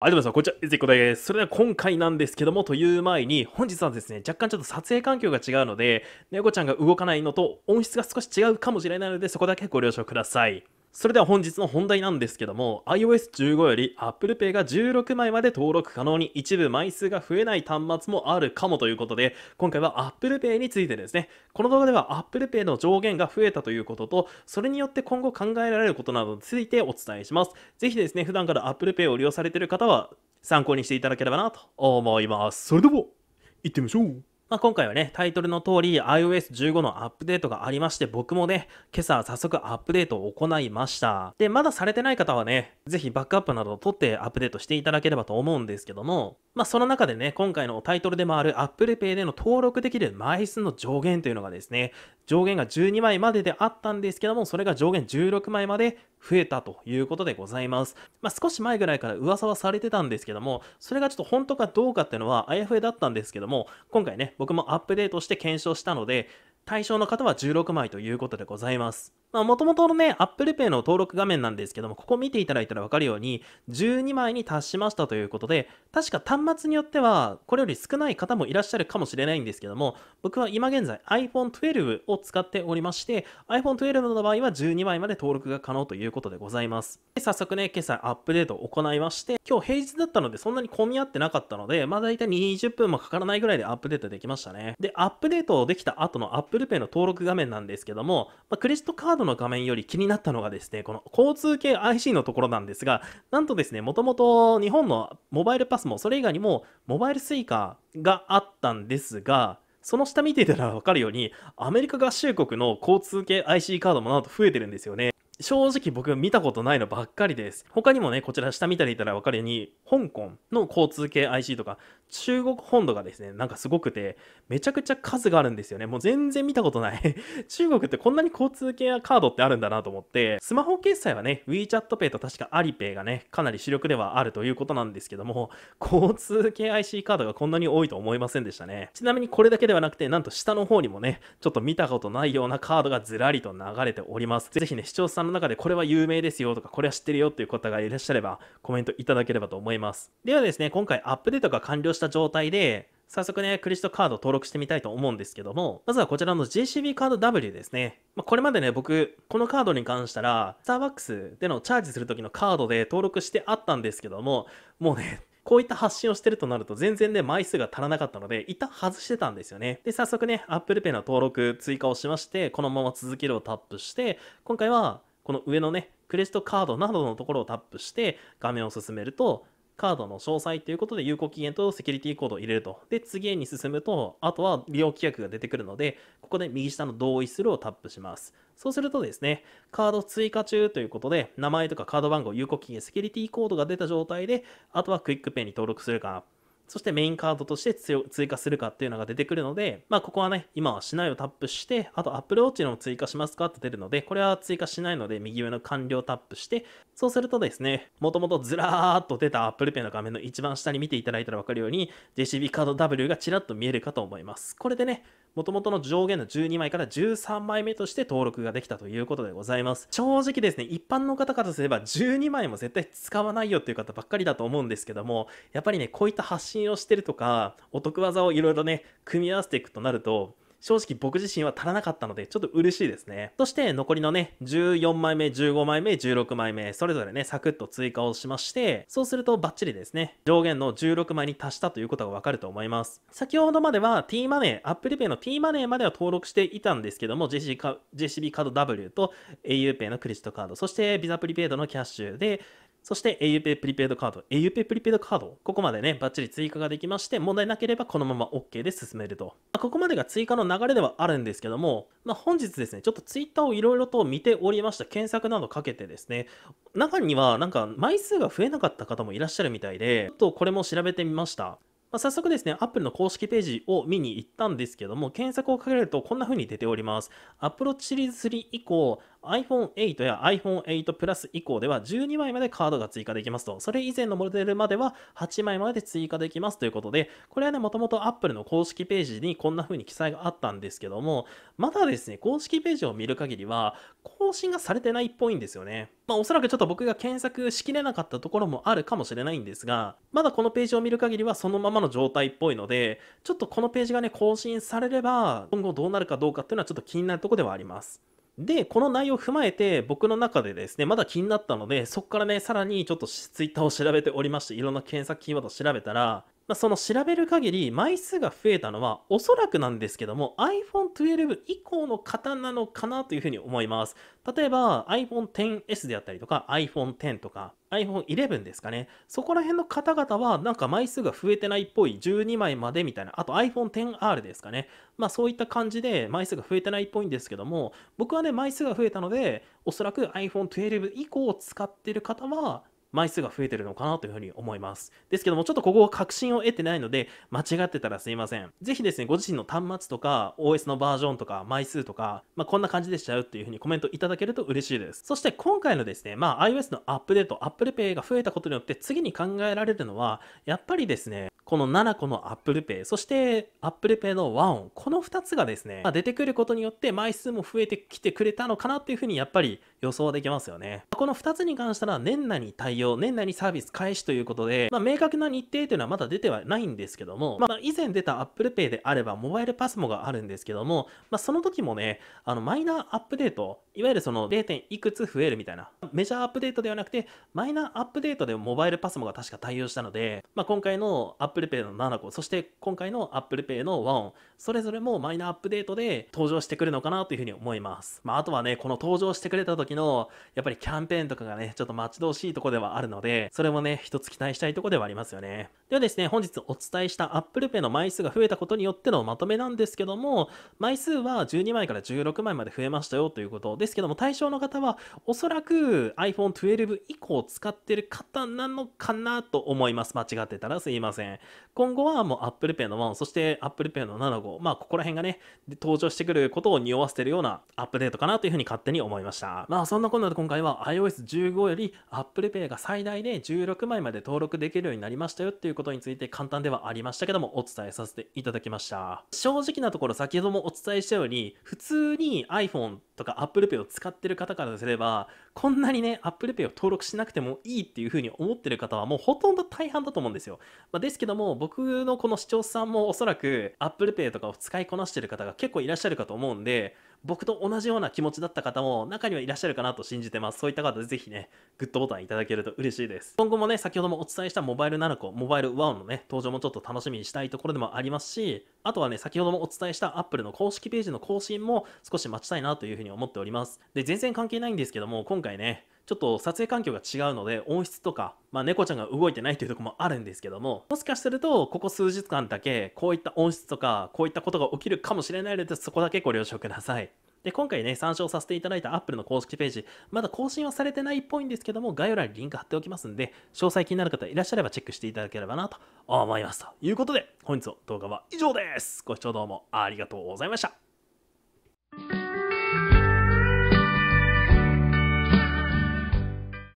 ありがとうございます。こんにちは。いつこです。それでは今回なんですけども、という前に、本日はですね、若干ちょっと撮影環境が違うので、猫ちゃんが動かないのと、音質が少し違うかもしれないので、そこだけご了承ください。それでは本日の本題なんですけども iOS15 より ApplePay が16枚まで登録可能に一部枚数が増えない端末もあるかもということで今回は ApplePay についてですねこの動画では ApplePay の上限が増えたということとそれによって今後考えられることなどについてお伝えしますぜひですね普段から ApplePay を利用されている方は参考にしていただければなと思いますそれでは行ってみましょうまあ、今回はね、タイトルの通り iOS15 のアップデートがありまして、僕もね、今朝早速アップデートを行いました。で、まだされてない方はね、ぜひバックアップなどを取ってアップデートしていただければと思うんですけども、まあ、その中でね、今回のタイトルでもある Apple Pay での登録できる枚数の上限というのがですね、上限が12枚までであったんですけども、それが上限16枚まで増えたということでございます。まあ、少し前ぐらいから噂はされてたんですけども、それがちょっと本当かどうかっていうのはあやふやだったんですけども、今回ね、僕もアップデートして検証したので、対象の方は16枚ということでございます。まあ、もともとのね、Apple Pay の登録画面なんですけども、ここ見ていただいたらわかるように、12枚に達しましたということで、確か端末によっては、これより少ない方もいらっしゃるかもしれないんですけども、僕は今現在 iPhone 12を使っておりまして、iPhone 12の場合は12枚まで登録が可能ということでございます。で早速ね、今朝アップデートを行いまして、今日平日だったのでそんなに混み合ってなかったので、まあ大体20分もかからないぐらいでアップデートできましたね。で、アップデートできた後の Apple Pay の登録画面なんですけども、まあ、クレジットカードドの画面より気になったのがですね、この交通系 IC のところなんですが、なんとですね、もともと日本のモバイルパスも、それ以外にもモバイル suica があったんですが、その下見てたら分かるように、アメリカ合衆国の交通系 IC カードもなんと増えてるんですよね。正直僕見たことないのばっかりです。他にもね、こちら下見たりいたらわかるように、香港の交通系 IC とか、中国本土がですね、なんかすごくて、めちゃくちゃ数があるんですよね。もう全然見たことない 中国ってこんなに交通系やカードってあるんだなと思って、スマホ決済はね、WeChat Pay と確か Alipay がね、かなり主力ではあるということなんですけども、交通系 IC カードがこんなに多いと思いませんでしたね。ちなみにこれだけではなくて、なんと下の方にもね、ちょっと見たことないようなカードがずらりと流れております。ぜひね、視聴者さんの中でこれは有名ですよとか、これは知ってるよという方がいらっしゃれば、コメントいただければと思います。ではですね、今回アップデートが完了した状態で、早速ね、クレジットカード登録してみたいと思うんですけども、まずはこちらの JCB カード W ですね。まあ、これまでね、僕、このカードに関したら、スターバックスでのチャージする時のカードで登録してあったんですけども、もうね、こういった発信をしてるとなると全然ね、枚数が足らなかったので、一旦外してたんですよね。で、早速ね、Apple Pay の登録追加をしまして、このまま続けるをタップして、今回はこの上のね、クレジットカードなどのところをタップして画面を進めると、カードの詳細ということで有効期限とセキュリティコードを入れると。で、次へに進むと、あとは利用規約が出てくるので、ここで右下の同意するをタップします。そうするとですね、カード追加中ということで、名前とかカード番号、有効期限、セキュリティコードが出た状態で、あとはクイックペイに登録するかそしてメインカードとして追加するかっていうのが出てくるので、まあ、ここはね、今はしないをタップして、あと Apple Watch の追加しますかって出るので、これは追加しないので、右上の完了タップして、そうするとですね、もともとずらーっと出た Apple Pay の画面の一番下に見ていただいたらわかるように、JCB カード W がちらっと見えるかと思います。これでね、もともとの上限の12枚から13枚目として登録ができたということでございます。正直ですね、一般の方からすれば12枚も絶対使わないよっていう方ばっかりだと思うんですけども、やっぱりね、こういった発信をしてるとか、お得技をいろいろね、組み合わせていくとなると、正直僕自身は足らなかったので、ちょっと嬉しいですね。そして残りのね、14枚目、15枚目、16枚目、それぞれね、サクッと追加をしまして、そうするとバッチリですね、上限の16枚に達したということがわかると思います。先ほどまでは T マネー、Apple Pay の T マネーまでは登録していたんですけども、JCB カード W と auPay のクレジットカード、そして Visa プリペイドのキャッシュで、そして auPay プリペイドカード、auPay プリペイドカード、ここまでね、バッチリ追加ができまして、問題なければこのまま OK で進めると。まあ、ここまでが追加の流れではあるんですけども、まあ、本日ですね、ちょっと Twitter をいろいろと見ておりました、検索などかけてですね、中にはなんか枚数が増えなかった方もいらっしゃるみたいで、ちょっとこれも調べてみました。まあ、早速ですね、Apple の公式ページを見に行ったんですけども、検索をかけるとこんな風に出ております。アプローチシリーズ3以降、iPhone8 や iPhone8 Plus 以降では12枚までカードが追加できますと、それ以前のモデルまでは8枚まで追加できますということで、これはね、もともと Apple の公式ページにこんな風に記載があったんですけども、まだですね、公式ページを見る限りは、更新がされてないっぽいんですよね。まあ、おそらくちょっと僕が検索しきれなかったところもあるかもしれないんですが、まだこのページを見る限りはそのままの状態っぽいので、ちょっとこのページがね、更新されれば、今後どうなるかどうかっていうのはちょっと気になるとこではあります。で、この内容を踏まえて、僕の中でですね、まだ気になったので、そこからね、さらにちょっとツイッターを調べておりまして、いろんな検索キーワードを調べたら、まあ、その調べる限り枚数が増えたのはおそらくなんですけども iPhone12 以降の方なのかなというふうに思います例えば iPhone10S であったりとか iPhone10 とか iPhone11 ですかねそこら辺の方々はなんか枚数が増えてないっぽい12枚までみたいなあと iPhone10R ですかねまあそういった感じで枚数が増えてないっぽいんですけども僕はね枚数が増えたのでおそらく iPhone12 以降を使ってる方は枚数が増えてるのかなというふうに思います。ですけども、ちょっとここは確信を得てないので、間違ってたらすいません。ぜひですね、ご自身の端末とか、OS のバージョンとか、枚数とか、まあ、こんな感じでしちゃうっていうふうにコメントいただけると嬉しいです。そして今回のですね、まあ、iOS のアップデート、Apple Pay が増えたことによって、次に考えられるのは、やっぱりですね、この7個の Apple Pay、そして Apple Pay の和音、この2つがですね、まあ、出てくることによって枚数も増えてきてくれたのかなっていうふうにやっぱり予想できますよね。この2つに関しては年内に対応、年内にサービス開始ということで、まあ、明確な日程というのはまだ出てはないんですけども、まあ、以前出た Apple Pay であればモバイルパスモがあるんですけども、まあ、その時もね、あのマイナーアップデート、いわゆるその 0. 点いくつ増えるみたいな、メジャーアップデートではなくて、マイナーアップデートでモバイルパスモが確か対応したので、まあ、今回の Apple Pay の7個、そして今回の Apple Pay の1ン、それぞれもマイナーアップデートで登場してくるのかなというふうに思います。まあ、あとはね、この登場してくれた時時の、やっぱりキャンペーンとかがね、ちょっと待ち遠しいとこではあるので、それもね、一つ期待したいとこではありますよね。ではですね、本日お伝えした Apple Pay の枚数が増えたことによってのまとめなんですけども、枚数は12枚から16枚まで増えましたよということですけども、対象の方はおそらく iPhone 12以降使ってる方なのかなと思います。間違ってたらすいません。今後はもう Apple Pay の1、そして Apple Pay の7、5、まあここら辺がね、登場してくることを匂わせてるようなアップデートかなというふうに勝手に思いました。ままあそんなこんなで今回は iOS15 より Apple Pay が最大で16枚まで登録できるようになりましたよっていうことについて簡単ではありましたけどもお伝えさせていただきました正直なところ先ほどもお伝えしたように普通に iPhone とか Apple Pay を使ってる方からすればこんなにね Apple Pay を登録しなくてもいいっていうふうに思ってる方はもうほとんど大半だと思うんですよ、まあ、ですけども僕のこの視聴者さんもおそらく Apple Pay とかを使いこなしてる方が結構いらっしゃるかと思うんで僕と同じような気持ちだった方も中にはいらっしゃるかなと信じてます。そういった方、ぜひね、グッドボタンいただけると嬉しいです。今後もね、先ほどもお伝えしたモバイル7個、モバイル waon のね、登場もちょっと楽しみにしたいところでもありますし、あとはね、先ほどもお伝えした Apple の公式ページの更新も少し待ちたいなというふうに思っております。で、全然関係ないんですけども、今回ね、ちょっと撮影環境が違うので音質とか、まあ、猫ちゃんが動いてないというとこもあるんですけどももしかするとここ数日間だけこういった音質とかこういったことが起きるかもしれないのでそこだけご了承ください。で今回ね参照させていただいた Apple の公式ページまだ更新はされてないっぽいんですけども概要欄にリンク貼っておきますんで詳細気になる方いらっしゃればチェックしていただければなと思いますということで本日の動画は以上ですご視聴どうもありがとうございました